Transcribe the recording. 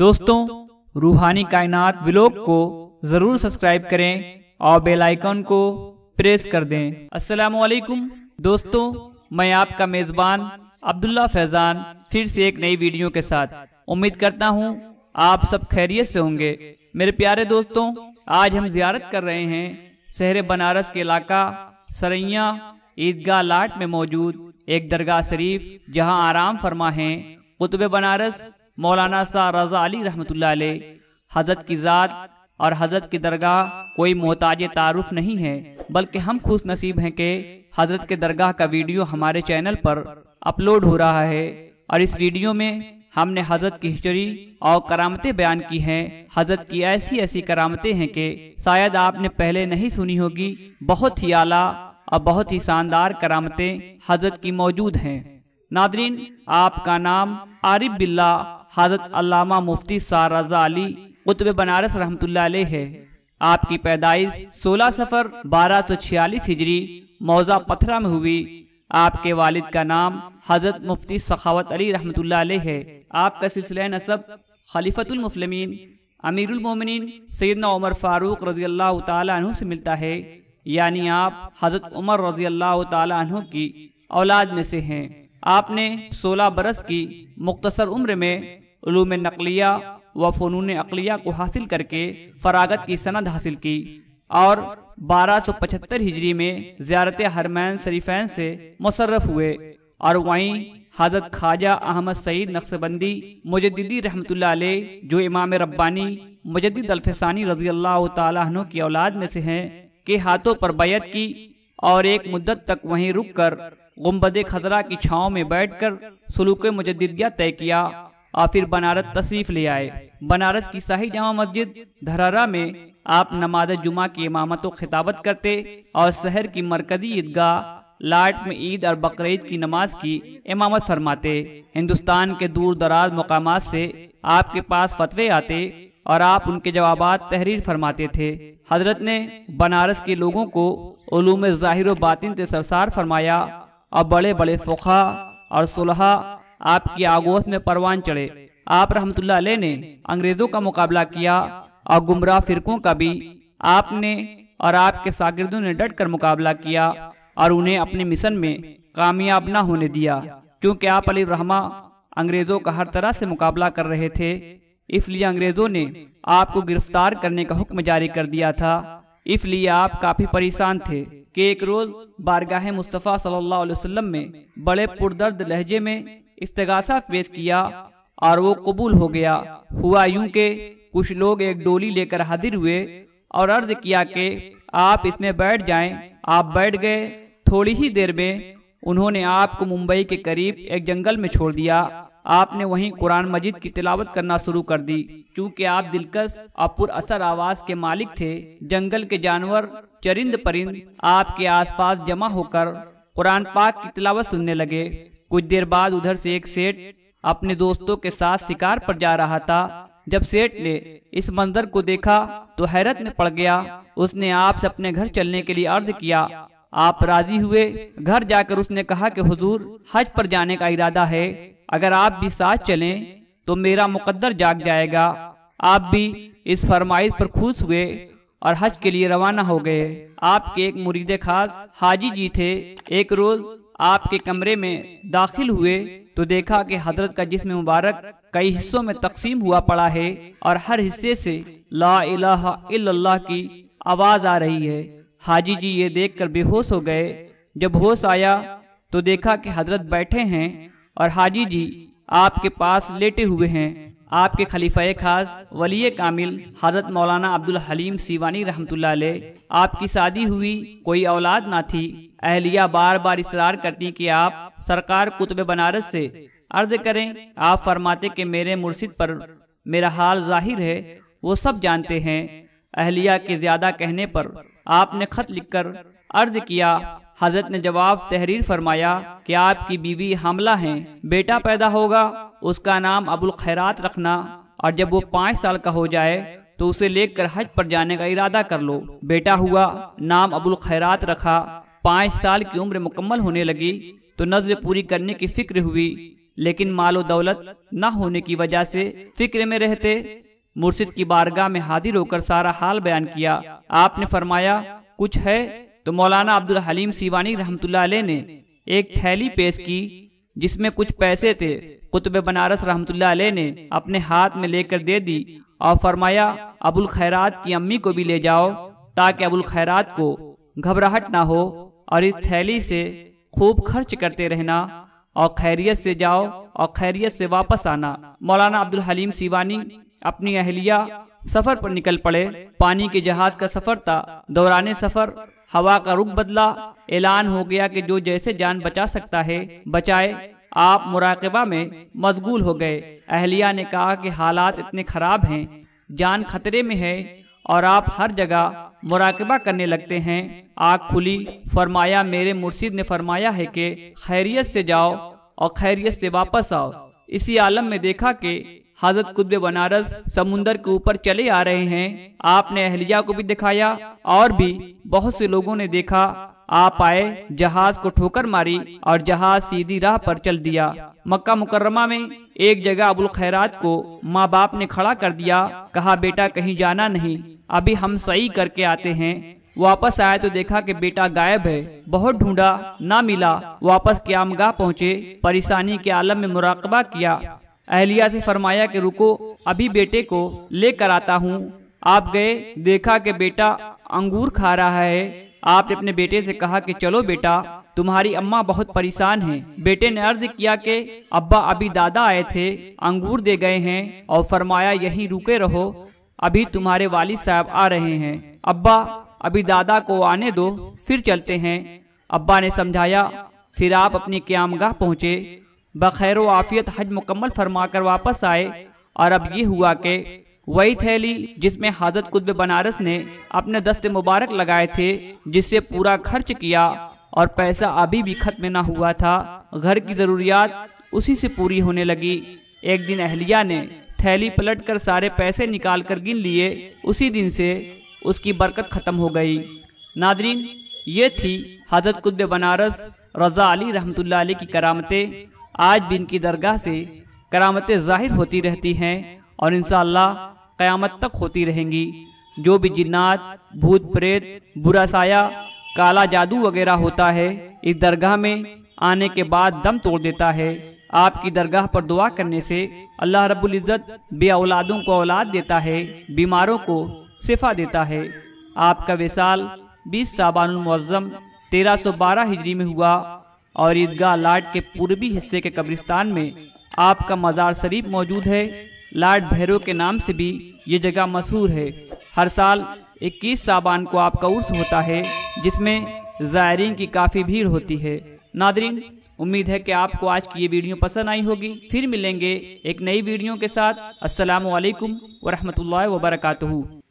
दोस्तों रूहानी कायनात ब्लॉग को जरूर सब्सक्राइब करें और बेल आइकन को प्रेस कर दें अस्सलाम वालेकुम दोस्तों मैं आपका मेज़बान अब्दुल्ला फैज़ान फिर से एक नई वीडियो के साथ उम्मीद करता हूँ आप सब खैरियत से होंगे मेरे प्यारे दोस्तों आज हम जियारत कर रहे हैं शहर बनारस के इलाका सरैया ईदगाह लाट में मौजूद एक दरगाह शरीफ जहां आराम फरमा है कुतुब बनारस मौलाना सा रजा अली रहमत हजरत की ज़ात और हजरत की दरगाह कोई मोहताज तारुफ नहीं है बल्कि हम खुश नसीब हैं कि हजरत के दरगाह का वीडियो हमारे चैनल पर अपलोड हो रहा है और इस वीडियो में हमने हजरत की हिस्ट्री और करामतें बयान की हैं हजरत की ऐसी ऐसी करामतें हैं कि शायद आपने पहले नहीं सुनी होगी बहुत ही आला और बहुत ही शानदार करामतें हजरत की मौजूद हैं नादरीन आपका नाम आरिफ बिल्ला हज़रत अलामा मुफ्ती सारजा अली कुतब बनारस रहमत है आपकी पैदाइश 16 सफ़र 1246 हिजरी मौजा पथरा में हुई आपके वालिद का नाम हज़रत मुफ्ती सखावत अली रहमत है आपका सिलसिला नसब खलीफतुलमसलमिन अमीरमिन सैदना उमर फ़ारूक रजी अल्लाह तु से मिलता है यानी आप हज़रत उमर रजी अल्लाह तु की औलाद में से हैं आपने 16 बरस की मुख्तसर उम्र में ूम नकलिया व फ़नून अकलिया को हासिल करके फरागत की सनद हासिल की और 1275 हिजरी में ज्यारत हरमैन शरीफैन से मुशर्रफ हुए और वहीं हजरत ख्वाजा अहमद सईद नक्शबंदी मुजद्दी रहमत जो इमाम रब्बानी मुजद्द अल्फसानी रजी अल्लाह तु की औलाद में से हैं के हाथों पर बैत की और एक मुद्दत तक वहीं रुककर गुम्बद खतरा की छाँव में बैठकर सलूक मुजद्दिया तय किया और फिर बनारस तशरीफ ले आए बनारस की शाही जामा मस्जिद धरारा में आप नमाज जुमा की इमामत खिताबत करते और शहर की मरकजी ईदगाह लाट में ईद और बकरीद की नमाज की इमामत फरमाते हिंदुस्तान के दूर दराज मकाम से आपके पास फतवे आते और आप उनके जवाब तहरीर फरमाते थे हजरत ने बनारस के लोगों को ूम ज़ाहिर बातिन से सरसार फरमाया और बड़े बड़े फ़ुखा और सुलहा आपकी आगोश में परवान चढ़े आप रहमतुल्ला ने अंग्रेजों का मुकाबला किया और गुमराह फिरकों का भी आपने और आपके शागिदों ने डट कर मुकाबला किया और उन्हें अपने मिशन में कामयाब न होने दिया क्योंकि आप अली रहमा अंग्रेजों का हर तरह से मुकाबला कर रहे थे इसलिए अंग्रेजों ने आपको गिरफ्तार करने का हुक्म जारी कर दिया था इसलिए आप काफी परेशान थे कि एक रोज बारगाह मुस्तफ़ा सल्लल्लाहु अलैहि वसल्लम में बड़े पुरदर्द लहजे में इस्तगासा पेश किया और वो कबूल हो गया हुआ यूं के कुछ लोग एक डोली लेकर हाजिर हुए और अर्ज किया कि आप इसमें बैठ जाएं आप बैठ गए थोड़ी ही देर में उन्होंने आपको मुंबई के करीब एक जंगल में छोड़ दिया आपने वहीं कुरान मजीद की तिलावत करना शुरू कर दी चूँकि आप दिलकश और असर आवाज के मालिक थे जंगल के जानवर चरिंद परिंद आपके आसपास जमा होकर कुरान पाक की तिलावत सुनने लगे कुछ देर बाद उधर से एक सेठ अपने दोस्तों के साथ शिकार पर जा रहा था जब सेठ ने इस मंजर को देखा तो हैरत में पड़ गया उसने आपसे अपने घर चलने के लिए अर्ज किया आप राजी हुए घर जाकर उसने कहा कि हुजूर हज पर जाने का इरादा है अगर आप भी साथ चलें तो मेरा मुकद्दर जाग जाएगा आप भी इस फरमाइश पर खुश हुए और हज के लिए रवाना हो गए आपके एक मुरीद खास हाजी जी थे एक रोज आपके कमरे में दाखिल हुए तो देखा कि हजरत का जिसम मुबारक कई हिस्सों में तकसीम हुआ पड़ा है और हर हिस्से से ला इलाहा की आवाज़ आ रही है हाजी जी ये देखकर बेहोश हो गए जब होश आया तो देखा कि हजरत बैठे हैं और हाजी जी आपके पास लेटे हुए हैं आपके खलीफा खास वली कामिल हजरत मौलाना अब्दुल हलीम सीवानी रहमतुल्ला आपकी शादी हुई कोई औलाद ना थी अहलिया बार बार इसरार करती कि आप सरकार कुतब बनारस से अर्ज करें आप फरमाते कि मेरे मुर्शिद पर मेरा हाल जाहिर है वो सब जानते हैं अहलिया के ज्यादा कहने पर आपने खत लिखकर अर्ज किया हजरत ने जवाब तहरीर फरमाया कि आपकी बीवी हमला हैं बेटा पैदा होगा उसका नाम अबुल खैरात रखना और जब वो पाँच साल का हो जाए तो उसे लेकर हज पर जाने का इरादा कर लो बेटा हुआ नाम अबुल खैरात रखा पाँच साल की उम्र मुकम्मल होने लगी तो नजर पूरी करने की फिक्र हुई लेकिन मालो दौलत न होने की वजह से फिक्र में रहते मुर्शिद की बारगाह में हाजिर होकर सारा हाल बयान किया आपने फरमाया कुछ है तो मौलाना अब्दुल हलीम सीवानी रहमतुल्लाह ने एक थैली पेश की जिसमें कुछ पैसे थे कुतब बनारस रहमतुल्लाह ने अपने हाथ में लेकर दे दी और फरमाया अबुल खैरात की अम्मी को भी ले जाओ ताकि अबुल खैरात को घबराहट ना हो और इस थैली से खूब खर्च करते रहना और खैरियत से जाओ और खैरियत से वापस आना मौलाना अब्दुल हलीम सीवानी अपनी अहलिया सफर पर निकल पड़े पानी के जहाज का सफर था दौरान सफर हवा का रुख बदला ऐलान हो गया कि जो जैसे जान बचा सकता है बचाए आप मुराकबा में मशगूल हो गए अहलिया ने कहा कि हालात इतने खराब हैं जान खतरे में है और आप हर जगह मुराकबा करने लगते हैं आग खुली फरमाया मेरे मुर्शिद ने फरमाया है कि खैरियत से जाओ और खैरियत से वापस आओ इसी आलम में देखा कि हजरत कुतब बनारस समुन्दर के ऊपर चले आ रहे हैं आपने अहलिया को भी दिखाया और भी बहुत से लोगों ने देखा आप आए जहाज को ठोकर मारी और जहाज सीधी राह पर चल दिया मक्का मुकर्रमा में एक जगह अबुल खैरात को माँ बाप ने खड़ा कर दिया कहा बेटा कहीं जाना नहीं अभी हम सही करके आते हैं वापस आया तो देखा कि बेटा गायब है बहुत ढूंढा ना मिला वापस क्यामगाह पहुँचे परेशानी के आलम में मुराकबा किया अहलिया से फरमाया कि रुको अभी बेटे को लेकर आता हूँ आप गए देखा कि बेटा अंगूर खा रहा है आपने अपने बेटे से कहा कि चलो बेटा तुम्हारी अम्मा बहुत परेशान हैं। बेटे ने अर्ज किया कि अब्बा अभी दादा आए थे अंगूर दे गए हैं और फरमाया यहीं रुके रहो अभी तुम्हारे वालिद साहब आ रहे हैं अब्बा अभी दादा को आने दो फिर चलते हैं अब्बा ने समझाया फिर आप अपनी क्यामगाह पहुँचे बखैर आफियत हज मुकम्मल फरमा कर वापस आए और अब ये हुआ कि वही थैली जिसमें हाजत कुतब बनारस ने अपने दस्त मुबारक लगाए थे जिससे पूरा खर्च किया और पैसा अभी भी खत्म ना हुआ था घर की ज़रूरियात उसी से पूरी होने लगी एक दिन अहलिया ने थैली पलट कर सारे पैसे निकाल कर गिन लिए उसी दिन से उसकी बरकत ख़त्म हो गई नादरीन ये थी हजरत कुतब बनारस रज़ा अली रहमतुल्लाह की करामतें आज भी इनकी दरगाह से करामतें जाहिर होती रहती हैं और इन क़यामत तक होती रहेंगी जो भी जिन्नात भूत प्रेत बुरा साया काला जादू वगैरह होता है इस दरगाह में आने के बाद दम तोड़ देता है आपकी दरगाह पर दुआ करने से अल्लाह रब्बुल इज़्ज़त बे औलादों को औलाद देता है बीमारों को शिफा देता है आपका विशाल बीस साबान तेरह सौ बारह हिजरी में हुआ और ईदगाह लाट के पूर्वी हिस्से के कब्रिस्तान में आपका मज़ार शरीफ मौजूद है लाट भैरव के नाम से भी ये जगह मशहूर है हर साल 21 साबान को आपका उर्स होता है जिसमें ज़ायरीन की काफ़ी भीड़ होती है नादरीन उम्मीद है कि आपको आज की ये वीडियो पसंद आई होगी फिर मिलेंगे एक नई वीडियो के साथ असलकम वरहमल वर्का